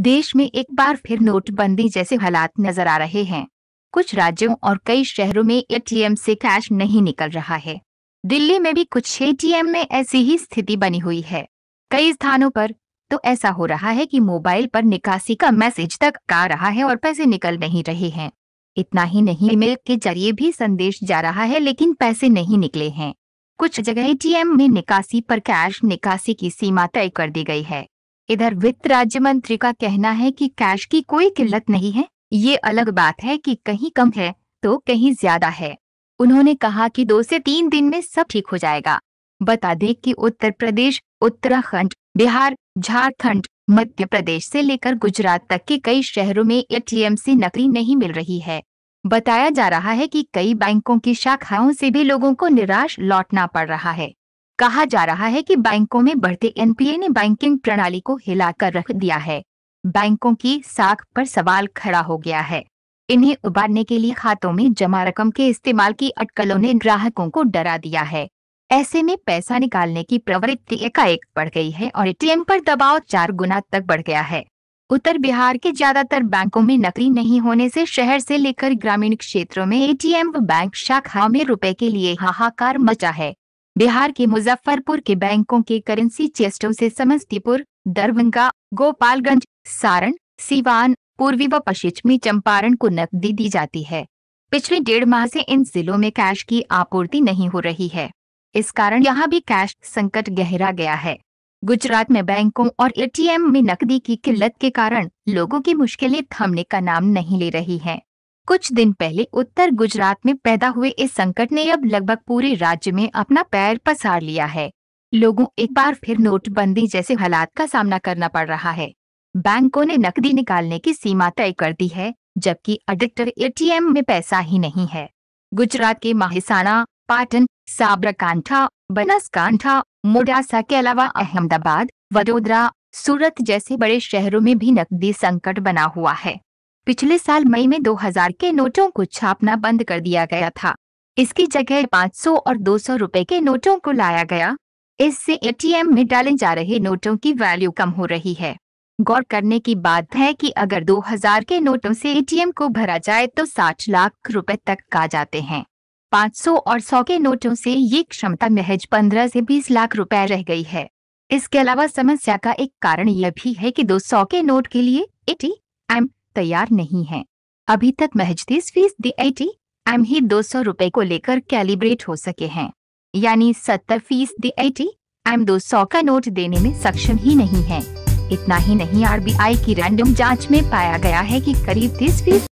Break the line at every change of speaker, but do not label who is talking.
देश में एक बार फिर नोटबंदी जैसे हालात नजर आ रहे हैं कुछ राज्यों और कई शहरों में एटीएम से कैश नहीं निकल रहा है दिल्ली में भी कुछ एटीएम में ऐसी ही स्थिति बनी हुई है कई स्थानों पर तो ऐसा हो रहा है कि मोबाइल पर निकासी का मैसेज तक आ रहा है और पैसे निकल नहीं रहे हैं इतना ही नहीं ईमेल के जरिए भी संदेश जा रहा है लेकिन पैसे नहीं निकले हैं कुछ जगह एटीएम में निकासी पर कैश निकासी की सीमा तय कर दी गई है इधर वित्त राज्य मंत्री का कहना है कि कैश की कोई किल्लत नहीं है ये अलग बात है कि कहीं कम है तो कहीं ज्यादा है उन्होंने कहा कि दो से तीन दिन में सब ठीक हो जाएगा बता दें कि उत्तर प्रदेश उत्तराखंड बिहार झारखंड मध्य प्रदेश से लेकर गुजरात तक के कई शहरों में एटीएम से नकली नहीं मिल रही है बताया जा रहा है कि कई बैंकों की शाखाओं से भी लोगों को निराश लौटना पड़ रहा है कहा जा रहा है कि बैंकों में बढ़ते एनपीए ने बैंकिंग प्रणाली को हिलाकर रख दिया है बैंकों की साख पर सवाल खड़ा हो गया है इन्हें उबारने के लिए खातों में जमा रकम के इस्तेमाल की अटकलों ने ग्राहकों को डरा दिया है ऐसे में पैसा निकालने की प्रवृत्ति एकाएक बढ़ गई है और एटीएम पर दबाव चार गुना तक बढ़ गया है उत्तर बिहार के ज्यादातर बैंकों में नकली नहीं होने से शहर से लेकर ग्रामीण क्षेत्रों में एटीएम व बैंक शाखाओं में रुपए के लिए हाहाकार मचा है बिहार के मुजफ्फरपुर के बैंकों के करेंसी चेस्टों से समस्तीपुर दरभंगा गोपालगंज सारण सीवान पूर्वी व पश्चिमी चंपारण को नकदी दी जाती है पिछले डेढ़ माह से इन जिलों में कैश की आपूर्ति नहीं हो रही है इस कारण यहाँ भी कैश संकट गहरा गया है गुजरात में बैंकों और एटीएम में नकदी की किल्लत के कारण लोगों की मुश्किलें थमने का नाम नहीं ले रही हैं। कुछ दिन पहले उत्तर गुजरात में पैदा हुए इस संकट ने अब लगभग पूरे राज्य में अपना पैर पसार लिया है लोगों एक बार फिर नोटबंदी जैसे हालात का सामना करना पड़ रहा है बैंकों ने नकदी निकालने की सीमा तय कर दी है जबकि अधिकतर एटीएम में पैसा ही नहीं है गुजरात के माहिसाना पाटन साबरकांठा बनासकांठा मोडासा के अलावा अहमदाबाद वडोदरा सूरत जैसे बड़े शहरों में भी नकदी संकट बना हुआ है पिछले साल मई में 2000 के नोटों को छापना बंद कर दिया गया था इसकी जगह 500 और 200 रुपए के नोटों को लाया गया इससे एटीएम में डाले जा रहे नोटों की वैल्यू कम हो रही है गौर करने की बात है कि अगर 2000 के नोटों से एटीएम को भरा जाए तो 60 लाख रुपए तक का जाते हैं 500 और 100 के नोटों से ये क्षमता महज 15 से 20 लाख रुपए रह गई है इसके अलावा समस्या का एक कारण यह भी है कि 200 के नोट के लिए एटीएम तैयार नहीं है अभी तक महज तीस फीसदी टी एम ही दो सौ रूपए को लेकर कैलिब्रेट हो सके हैं यानी सत्तर फीसदी टी एम दो सौ का नोट देने में सक्षम ही नहीं है इतना ही नहीं आरबीआई की रैंडम जांच में पाया गया है कि करीब तीस फीसद